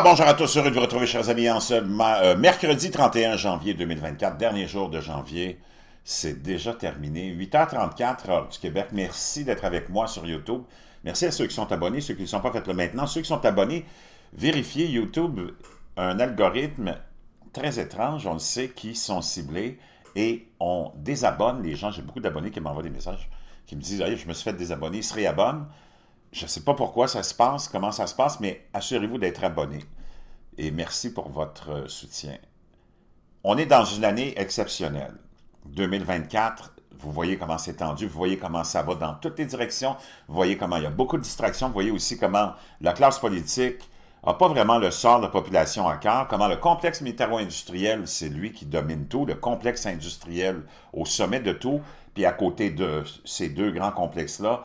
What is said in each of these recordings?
bonjour à tous, heureux de vous retrouver, chers amis, en ce euh, mercredi 31 janvier 2024, dernier jour de janvier. C'est déjà terminé, 8h34 du Québec. Merci d'être avec moi sur YouTube. Merci à ceux qui sont abonnés, ceux qui ne sont pas faites le maintenant. Ceux qui sont abonnés, vérifiez YouTube, un algorithme très étrange, on le sait, qui sont ciblés et on désabonne les gens. J'ai beaucoup d'abonnés qui m'envoient des messages qui me disent je me suis fait désabonner, ils se réabonnent je ne sais pas pourquoi ça se passe, comment ça se passe, mais assurez-vous d'être abonné. Et merci pour votre euh, soutien. On est dans une année exceptionnelle. 2024, vous voyez comment c'est tendu, vous voyez comment ça va dans toutes les directions, vous voyez comment il y a beaucoup de distractions, vous voyez aussi comment la classe politique n'a pas vraiment le sort de la population à cœur, comment le complexe militaro-industriel, c'est lui qui domine tout, le complexe industriel au sommet de tout, puis à côté de ces deux grands complexes-là,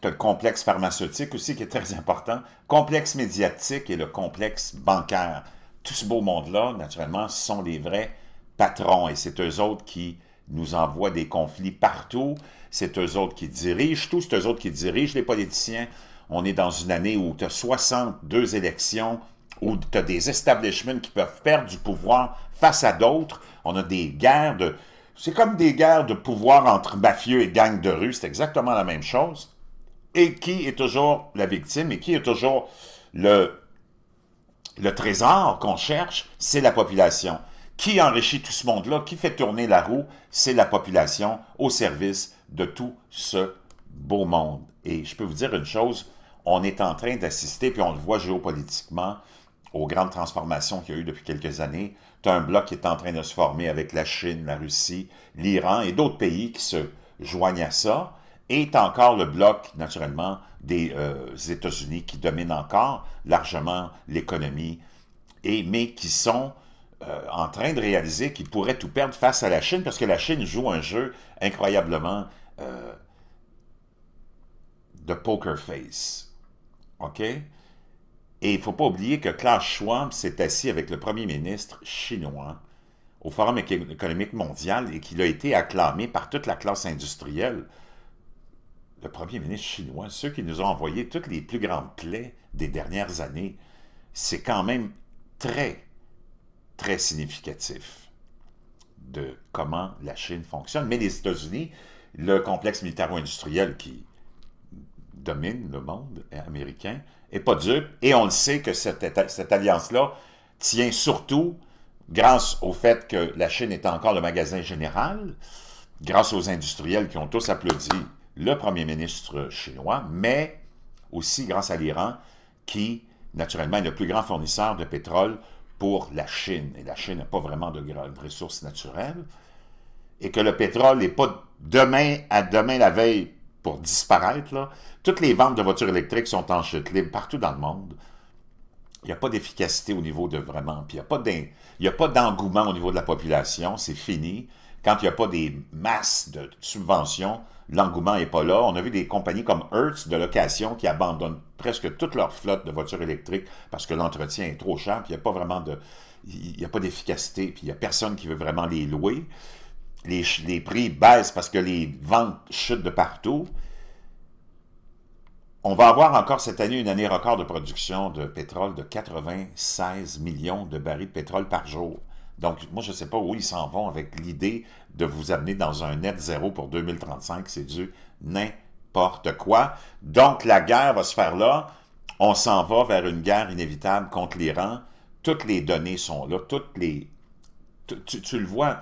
tu as le complexe pharmaceutique aussi qui est très important, complexe médiatique et le complexe bancaire. Tout ce beau monde-là, naturellement, sont les vrais patrons et c'est eux autres qui nous envoient des conflits partout, c'est eux autres qui dirigent tout, c'est eux autres qui dirigent les politiciens. On est dans une année où tu as 62 élections, où tu as des establishments qui peuvent perdre du pouvoir face à d'autres. On a des guerres de... C'est comme des guerres de pouvoir entre mafieux et gangs de rue, c'est exactement la même chose. Et qui est toujours la victime et qui est toujours le, le trésor qu'on cherche, c'est la population. Qui enrichit tout ce monde-là, qui fait tourner la roue, c'est la population au service de tout ce beau monde. Et je peux vous dire une chose, on est en train d'assister, puis on le voit géopolitiquement, aux grandes transformations qu'il y a eu depuis quelques années. Tu as un bloc qui est en train de se former avec la Chine, la Russie, l'Iran et d'autres pays qui se joignent à ça est encore le bloc, naturellement, des euh, États-Unis qui dominent encore largement l'économie, mais qui sont euh, en train de réaliser qu'ils pourraient tout perdre face à la Chine, parce que la Chine joue un jeu incroyablement euh, de poker face. OK? Et il ne faut pas oublier que Klaus Schwab s'est assis avec le premier ministre chinois au Forum économique mondial et qu'il a été acclamé par toute la classe industrielle le premier ministre chinois, ceux qui nous ont envoyé toutes les plus grandes plaies des dernières années, c'est quand même très, très significatif de comment la Chine fonctionne. Mais les États-Unis, le complexe militaro-industriel qui domine le monde américain, n'est pas dupe. Et on le sait que cette alliance-là tient surtout grâce au fait que la Chine est encore le magasin général, grâce aux industriels qui ont tous applaudi le premier ministre chinois, mais aussi grâce à l'Iran, qui, naturellement, est le plus grand fournisseur de pétrole pour la Chine. Et la Chine n'a pas vraiment de grandes ressources naturelles. Et que le pétrole n'est pas demain à demain la veille pour disparaître. Toutes les ventes de voitures électriques sont en chute libre partout dans le monde. Il n'y a pas d'efficacité au niveau de vraiment, puis il n'y a pas d'engouement au niveau de la population, c'est fini. Quand il n'y a pas des masses de subventions, L'engouement n'est pas là. On a vu des compagnies comme Hertz de location qui abandonnent presque toute leur flotte de voitures électriques parce que l'entretien est trop cher, puis il n'y a pas vraiment de... Il n'y a pas d'efficacité, puis il n'y a personne qui veut vraiment les louer. Les, les, prix baissent parce que les ventes chutent de partout. On va avoir encore cette année une année record de production de pétrole de 96 millions de barils de pétrole par jour. Donc, moi, je ne sais pas où ils s'en vont avec l'idée de vous amener dans un net zéro pour 2035. C'est du n'importe quoi. Donc, la guerre va se faire là. On s'en va vers une guerre inévitable contre l'Iran. Toutes les données sont là. Toutes les... tu le vois,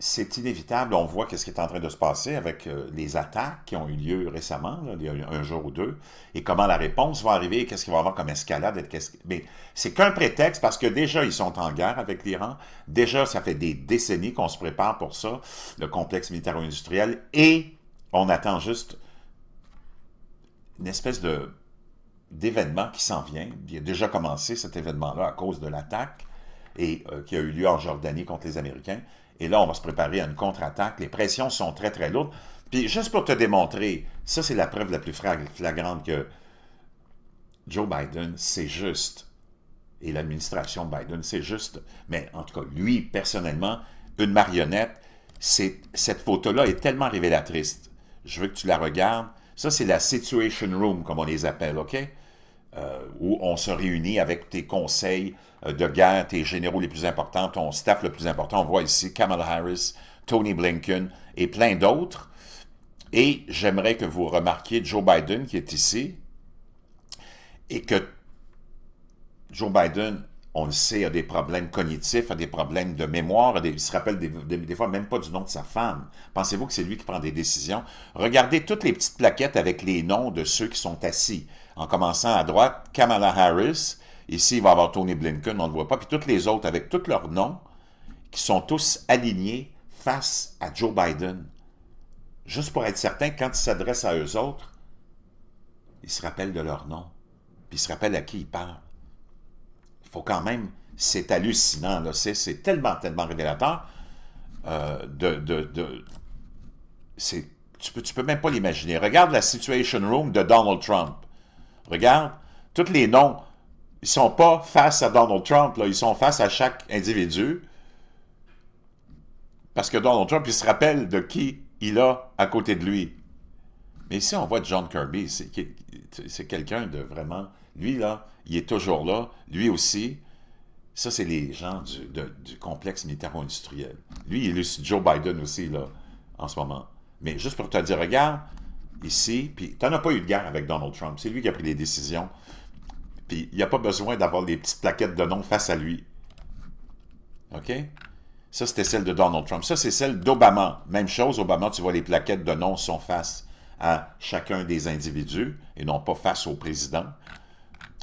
c'est inévitable. On voit qu'est-ce qui est en train de se passer avec euh, les attaques qui ont eu lieu récemment, il y a un jour ou deux, et comment la réponse va arriver, et qu'est-ce qu'il va y avoir comme escalade. Mais c'est qu'un prétexte parce que déjà, ils sont en guerre avec l'Iran. Déjà, ça fait des décennies qu'on se prépare pour ça, le complexe militaro-industriel, et on attend juste une espèce de d'événement qui s'en vient. Il a déjà commencé cet événement-là à cause de l'attaque et euh, qui a eu lieu en Jordanie contre les Américains. Et là, on va se préparer à une contre-attaque. Les pressions sont très, très lourdes. Puis juste pour te démontrer, ça c'est la preuve la plus flagrante que Joe Biden, c'est juste. Et l'administration Biden, c'est juste. Mais en tout cas, lui, personnellement, une marionnette, cette photo-là est tellement révélatrice. Je veux que tu la regardes. Ça, c'est la Situation Room, comme on les appelle, OK? Euh, où on se réunit avec tes conseils euh, de guerre, tes généraux les plus importants, ton staff le plus important. On voit ici Kamala Harris, Tony Blinken et plein d'autres. Et j'aimerais que vous remarquiez Joe Biden qui est ici et que Joe Biden on le sait, il a des problèmes cognitifs, a des problèmes de mémoire, il se rappelle des, fois même pas du nom de sa femme. Pensez-vous que c'est lui qui prend des décisions? Regardez toutes les petites plaquettes avec les noms de ceux qui sont assis. En commençant à droite, Kamala Harris. Ici, il va avoir Tony Blinken, on ne le voit pas. Puis toutes les autres avec tous leurs noms qui sont tous alignés face à Joe Biden. Juste pour être certain, quand ils s'adressent à eux autres, ils se rappellent de leur nom. Puis ils se rappellent à qui ils parlent faut quand même, c'est hallucinant, là, c'est tellement, tellement révélateur euh, de... de, de tu peux, peux même pas l'imaginer. Regarde la Situation Room de Donald Trump. Regarde, tous les noms, ils sont pas face à Donald Trump, là, ils sont face à chaque individu. Parce que Donald Trump, il se rappelle de qui il a à côté de lui. Mais si on voit John Kirby, c'est quelqu'un de vraiment lui, là, il est toujours là, lui aussi. Ça, c'est les gens du, complexe militaro-industriel. Lui, il est Joe Biden aussi, là, en ce moment. Mais juste pour te dire, regarde, ici, puis t'en as pas eu de guerre avec Donald Trump. C'est lui qui a pris les décisions. Puis il n'y a pas besoin d'avoir des petites plaquettes de nom face à lui. OK? Ça, c'était celle de Donald Trump. Ça, c'est celle d'Obama. Même chose, Obama, tu vois, les plaquettes de nom sont face à chacun des individus et non pas face au président.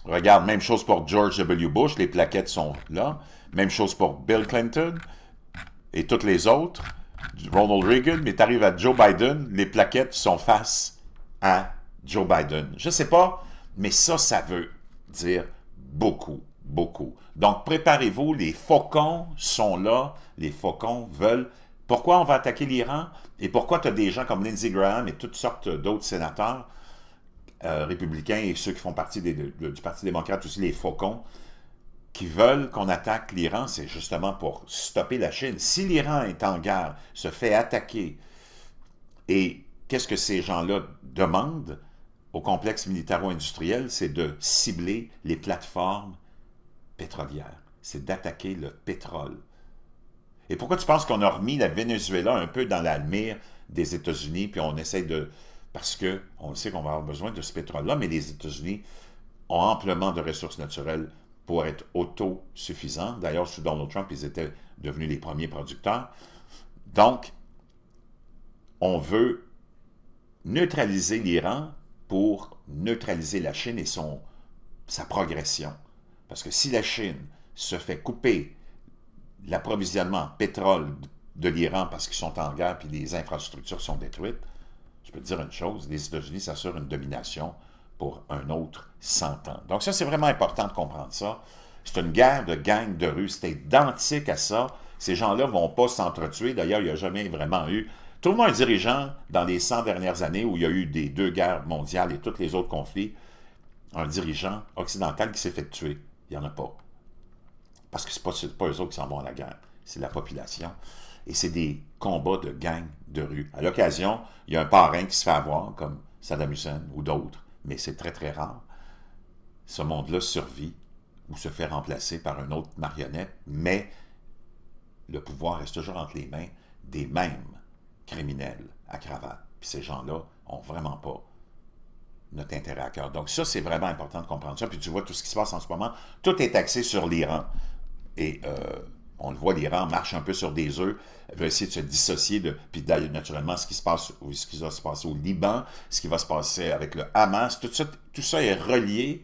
Regarde, même chose pour George W. Bush, les plaquettes sont là. Même chose pour Bill Clinton et toutes les autres. Ronald Reagan, mais tu arrives à Joe Biden, les plaquettes sont face à Joe Biden. Je ne sais pas, mais ça, ça veut dire beaucoup, beaucoup. Donc, préparez-vous, les faucons sont là, les faucons veulent. Pourquoi on va attaquer l'Iran et pourquoi tu as des gens comme Lindsey Graham et toutes sortes d'autres sénateurs euh, républicains et ceux qui font partie du Parti démocrate aussi, les faucons, qui veulent qu'on attaque l'Iran, c'est justement pour stopper la Chine. Si l'Iran est en guerre, se fait attaquer, et qu'est-ce que ces gens-là demandent au complexe militaro-industriel, c'est de cibler les plateformes pétrolières, c'est d'attaquer le pétrole. Et pourquoi tu penses qu'on a remis la Venezuela un peu dans la mire des États-Unis, puis on essaie de, parce qu'on sait qu'on va avoir besoin de ce pétrole-là, mais les États-Unis ont amplement de ressources naturelles pour être autosuffisants. D'ailleurs, sous Donald Trump, ils étaient devenus les premiers producteurs. Donc, on veut neutraliser l'Iran pour neutraliser la Chine et son, sa progression. Parce que si la Chine se fait couper l'approvisionnement en pétrole de l'Iran parce qu'ils sont en guerre et les infrastructures sont détruites, je peux te dire une chose, les États-Unis s'assurent une domination pour un autre cent ans. Donc ça, c'est vraiment important de comprendre ça. C'est une guerre de gangs de rue, c'est identique à ça. Ces gens-là vont pas s'entretuer. D'ailleurs, il n'y a jamais vraiment eu... Trouve-moi un dirigeant dans les 100 dernières années où il y a eu des deux guerres mondiales et tous les autres conflits, un dirigeant occidental qui s'est fait tuer. Il n'y en a pas. Parce que ce n'est pas, pas eux autres qui s'en vont à la guerre, c'est la population et c'est des combats de gangs de rue. À l'occasion, il y a un parrain qui se fait avoir, comme Saddam Hussein ou d'autres, mais c'est très très rare. Ce monde-là survit ou se fait remplacer par une autre marionnette, mais le pouvoir reste toujours entre les mains des mêmes criminels à cravate. Puis ces gens-là ont vraiment pas notre intérêt à cœur. Donc ça, c'est vraiment important de comprendre ça. Puis tu vois tout ce qui se passe en ce moment, tout est axé sur l'Iran. Et euh, on le voit, l'Iran marche un peu sur des œufs, veut essayer de se dissocier de. Puis d'ailleurs, naturellement, ce qui se passe, va se passer au Liban, ce qui va se passer avec le Hamas, tout ça, tout ça est relié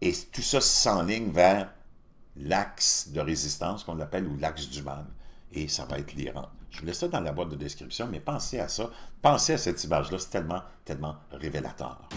et tout ça s'enligne vers l'axe de résistance qu'on l'appelle ou l'axe du mal. Et ça va être l'Iran. Je vous laisse ça dans la boîte de description, mais pensez à ça, pensez à cette image-là, c'est tellement, tellement révélateur.